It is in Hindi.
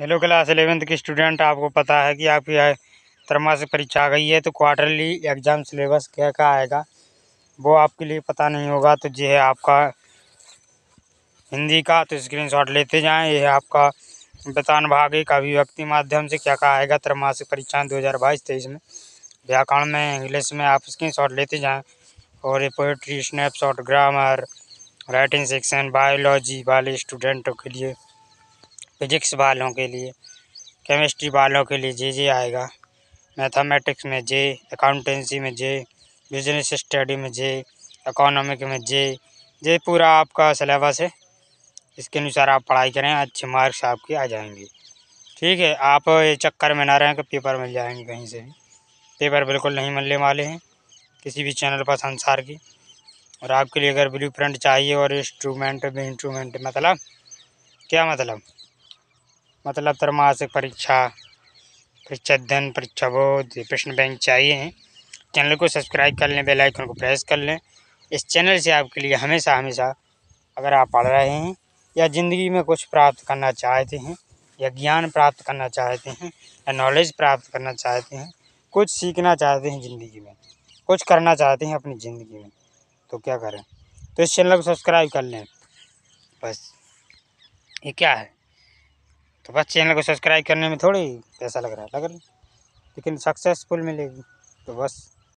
हेलो क्लास एलेवेंथ के स्टूडेंट आपको पता है कि आपकी त्रमासिक परीक्षा आ गई है तो क्वार्टरली एग्ज़ाम सिलेबस क्या क्या आएगा वो आपके लिए पता नहीं होगा तो ये है आपका हिंदी का तो स्क्रीनशॉट लेते जाएं ये है आपका वितान भाग एक अभिव्यक्ति माध्यम से क्या क्या आएगा त्रमासिक परीक्षा दो हज़ार बाईस तेईस में व्याकरण में इंग्लिश में आप स्क्रीन शॉट लेते जाएँ और ये poetry snapshot grammar writing section biology वाले स्टूडेंटों के लिए फिजिक्स वालों के लिए केमिस्ट्री वालों के लिए जे जे आएगा मैथमेटिक्स में जे अकाउंटेंसी में जे बिजनेस स्टडी में जे इकोनॉमिक में जे जे पूरा आपका सिलेबस है इसके अनुसार आप पढ़ाई करें अच्छे मार्क्स आपके आ जाएंगे ठीक है आप ये चक्कर में ना रहें कि पेपर मिल जाएंगे कहीं से भी पेपर बिल्कुल नहीं मिलने वाले हैं किसी भी चैनल पर संसार की और आपके लिए अगर ब्लू प्रिंट चाहिए और इंस्ट्रूमेंट भी इंस्ट्रूमेंट मतलब क्या मतलब मतलब त्रैमासिक परीक्षा परीक्षा अध्ययन परीक्षा बोध प्रश्न बैंक चाहिए हैं चैनल को सब्सक्राइब कर लें बेल आइकन को प्रेस कर लें इस चैनल से आपके लिए हमेशा हमेशा अगर आप पढ़ रहे हैं या ज़िंदगी में कुछ प्राप्त करना चाहते हैं या ज्ञान प्राप्त करना चाहते हैं या नॉलेज प्राप्त करना चाहते हैं कुछ सीखना चाहते हैं ज़िंदगी में कुछ करना चाहते हैं अपनी ज़िंदगी में तो क्या करें तो इस चैनल को सब्सक्राइब कर लें बस ये क्या है तो बस चैनल को सब्सक्राइब करने में थोड़ी पैसा लग रहा है लग रहा लेकिन सक्सेसफुल मिलेगी तो बस